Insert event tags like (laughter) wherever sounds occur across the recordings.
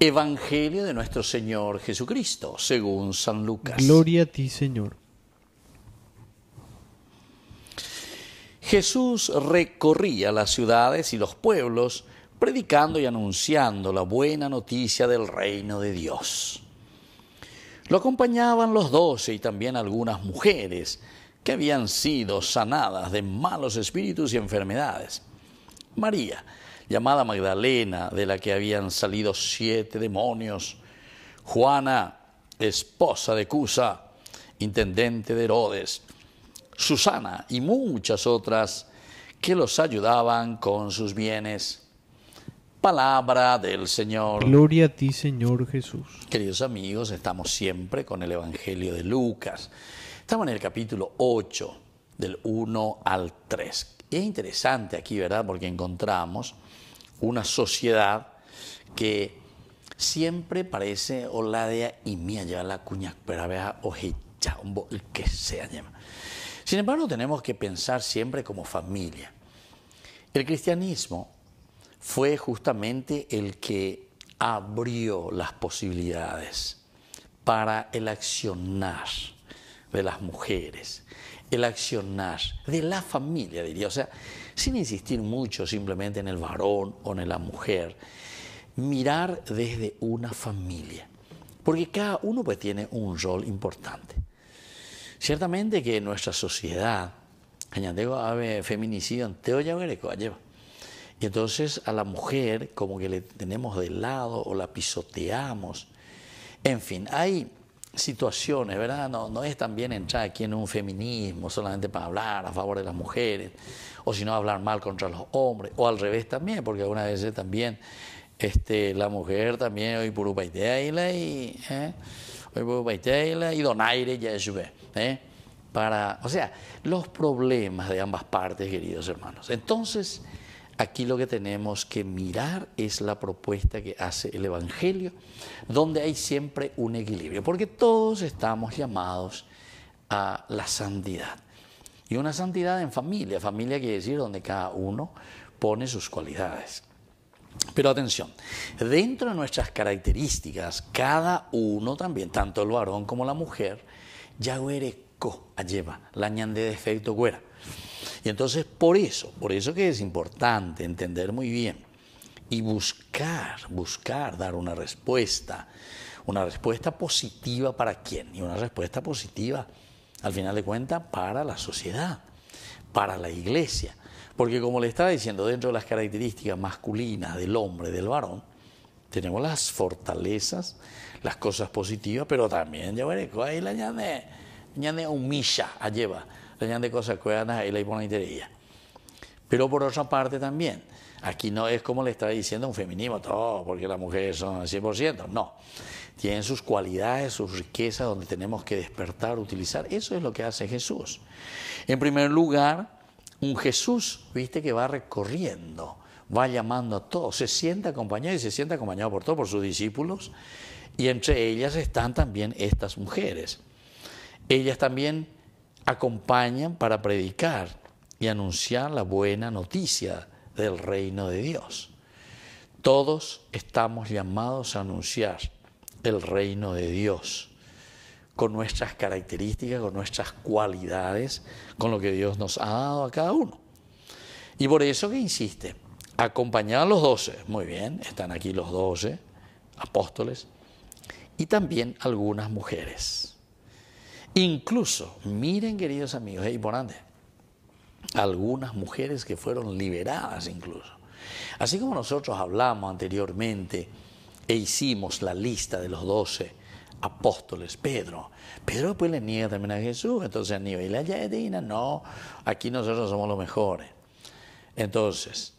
Evangelio de nuestro Señor Jesucristo, según San Lucas. Gloria a ti, Señor. Jesús recorría las ciudades y los pueblos, predicando y anunciando la buena noticia del reino de Dios. Lo acompañaban los doce y también algunas mujeres que habían sido sanadas de malos espíritus y enfermedades. María, llamada Magdalena, de la que habían salido siete demonios, Juana, esposa de Cusa, intendente de Herodes, Susana y muchas otras que los ayudaban con sus bienes. Palabra del Señor. Gloria a ti, Señor Jesús. Queridos amigos, estamos siempre con el Evangelio de Lucas. Estamos en el capítulo 8 del 1 al 3. es interesante aquí, ¿verdad? Porque encontramos una sociedad que siempre parece oladea y mía, lleva la cuña, pero vea o el que sea. Sin embargo, tenemos que pensar siempre como familia. El cristianismo fue justamente el que abrió las posibilidades para el accionar de las mujeres, el accionar de la familia, diría, o sea, sin insistir mucho simplemente en el varón o en la mujer, mirar desde una familia, porque cada uno pues tiene un rol importante. Ciertamente que en nuestra sociedad, añadigo a feminicidio, teo ya lleva. Y entonces a la mujer como que le tenemos de lado o la pisoteamos. En fin, hay situaciones, ¿verdad? No, no es también entrar aquí en un feminismo solamente para hablar a favor de las mujeres, o si no hablar mal contra los hombres, o al revés también, porque algunas veces también este, la mujer también, hoy y y ¿eh? y donaire ya ¿eh? para, o sea, los problemas de ambas partes, queridos hermanos. Entonces, Aquí lo que tenemos que mirar es la propuesta que hace el Evangelio, donde hay siempre un equilibrio, porque todos estamos llamados a la santidad. Y una santidad en familia, familia quiere decir donde cada uno pone sus cualidades. Pero atención, dentro de nuestras características, cada uno también, tanto el varón como la mujer, ya huere co, lleva, la de defecto cuera. Y entonces por eso, por eso que es importante entender muy bien y buscar, buscar dar una respuesta, una respuesta positiva para quién y una respuesta positiva, al final de cuentas, para la sociedad, para la iglesia. Porque como le estaba diciendo, dentro de las características masculinas del hombre, del varón, tenemos las fortalezas, las cosas positivas, pero también, ya veré, ahí la ñane ñane humilla, a lleva de de cosas ahí y la hiponitería. Pero por otra parte también, aquí no es como le está diciendo un feminismo, todo, porque las mujeres son al 100%, no. Tienen sus cualidades, sus riquezas, donde tenemos que despertar, utilizar. Eso es lo que hace Jesús. En primer lugar, un Jesús, viste, que va recorriendo, va llamando a todos, se sienta acompañado y se sienta acompañado por todos, por sus discípulos, y entre ellas están también estas mujeres. Ellas también acompañan para predicar y anunciar la buena noticia del reino de Dios. Todos estamos llamados a anunciar el reino de Dios con nuestras características, con nuestras cualidades, con lo que Dios nos ha dado a cada uno. Y por eso que insiste, acompañar a los doce, muy bien, están aquí los doce apóstoles, y también algunas mujeres. Incluso, miren queridos amigos, es por importante, algunas mujeres que fueron liberadas incluso. Así como nosotros hablamos anteriormente e hicimos la lista de los doce apóstoles, Pedro. Pedro después le niega también a Jesús, entonces Y la Dina no, aquí nosotros somos los mejores. Entonces,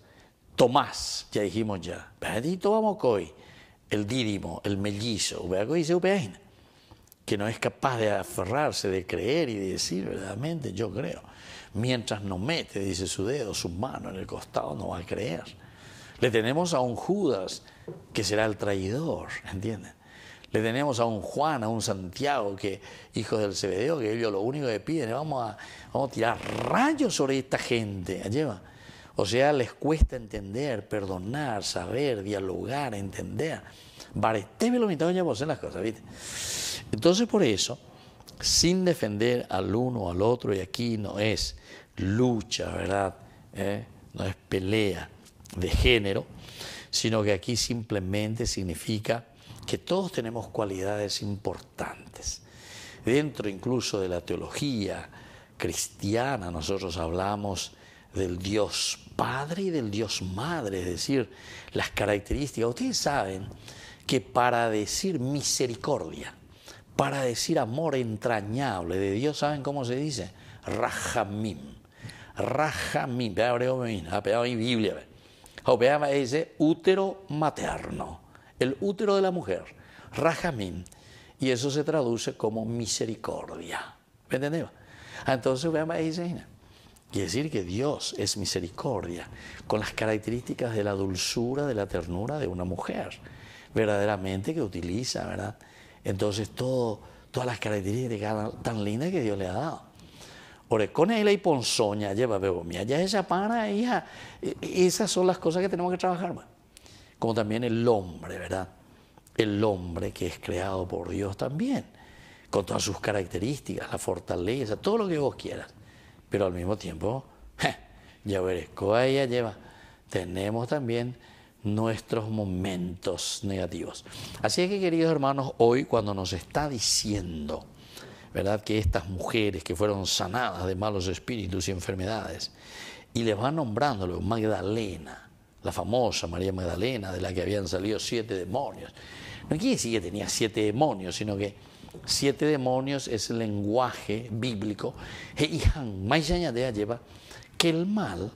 Tomás, ya dijimos ya, Pedito vamos hoy, el dídimo, el mellizo, dice que no es capaz de aferrarse, de creer y de decir verdaderamente, yo creo. Mientras no mete, dice su dedo, su mano en el costado, no va a creer. Le tenemos a un Judas, que será el traidor, ¿entienden? Le tenemos a un Juan, a un Santiago, que hijos del Cebedeo, que ellos lo único que piden es vamos a, tirar rayos sobre esta gente. Lleva. O sea, les cuesta entender, perdonar, saber, dialogar, entender. Baresteve lo mitad, ya vos en las cosas, ¿viste? Entonces por eso, sin defender al uno o al otro, y aquí no es lucha, ¿verdad? ¿Eh? No es pelea de género, sino que aquí simplemente significa que todos tenemos cualidades importantes. Dentro incluso de la teología cristiana nosotros hablamos del Dios Padre y del Dios Madre, es decir, las características. Ustedes saben que para decir misericordia, para decir amor entrañable de Dios, ¿saben cómo se dice? Rajamim. Rajamim, pegado mi ah, Biblia. Vea, dice útero materno, el útero de la mujer, Rajamim. Y eso se traduce como misericordia. ¿Me entendió? Entonces, Jopeama dice, Quiere decir que Dios es misericordia, con las características de la dulzura, de la ternura de una mujer, verdaderamente que utiliza, ¿verdad? Entonces, todo, todas las características tan lindas que Dios le ha dado. Orecone, y la ponzoña, lleva mía ya esa para, e, e, Esas son las cosas que tenemos que trabajar, más. Como también el hombre, ¿verdad? El hombre que es creado por Dios también, con todas sus características, la fortaleza, todo lo que vos quieras. Pero al mismo tiempo, (laughs) ya ya Con ella lleva. Tenemos también nuestros momentos negativos. Así es que, queridos hermanos, hoy cuando nos está diciendo, ¿verdad?, que estas mujeres que fueron sanadas de malos espíritus y enfermedades, y les va nombrándolo, Magdalena, la famosa María Magdalena, de la que habían salido siete demonios. No quiere decir que tenía siete demonios, sino que siete demonios es el lenguaje bíblico. E lleva que el mal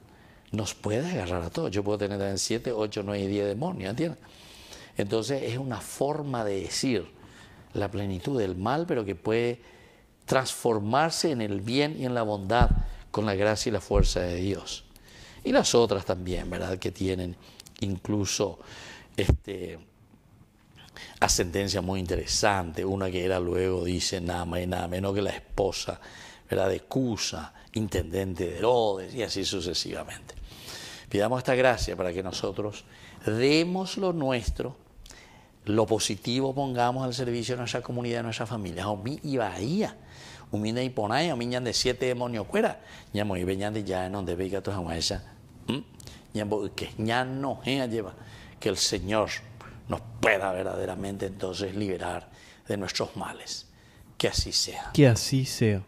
nos puede agarrar a todos. Yo puedo tener también 7, 8, 9 y 10 demonios, ¿entiendes? Entonces es una forma de decir la plenitud del mal, pero que puede transformarse en el bien y en la bondad con la gracia y la fuerza de Dios. Y las otras también, ¿verdad? Que tienen incluso este, ascendencia muy interesante. Una que era luego, dice, nada más y nada menos que la esposa la de Cusa, intendente de Herodes y así sucesivamente. Pidamos esta gracia para que nosotros demos lo nuestro, lo positivo pongamos al servicio de nuestra comunidad, de nuestra familia. Bahía, y de siete demonios cuera, y de ya en donde veiga tu jamuesa, ¿Mm? y eh, lleva, que el Señor nos pueda verdaderamente entonces liberar de nuestros males. Que así sea. Que así sea.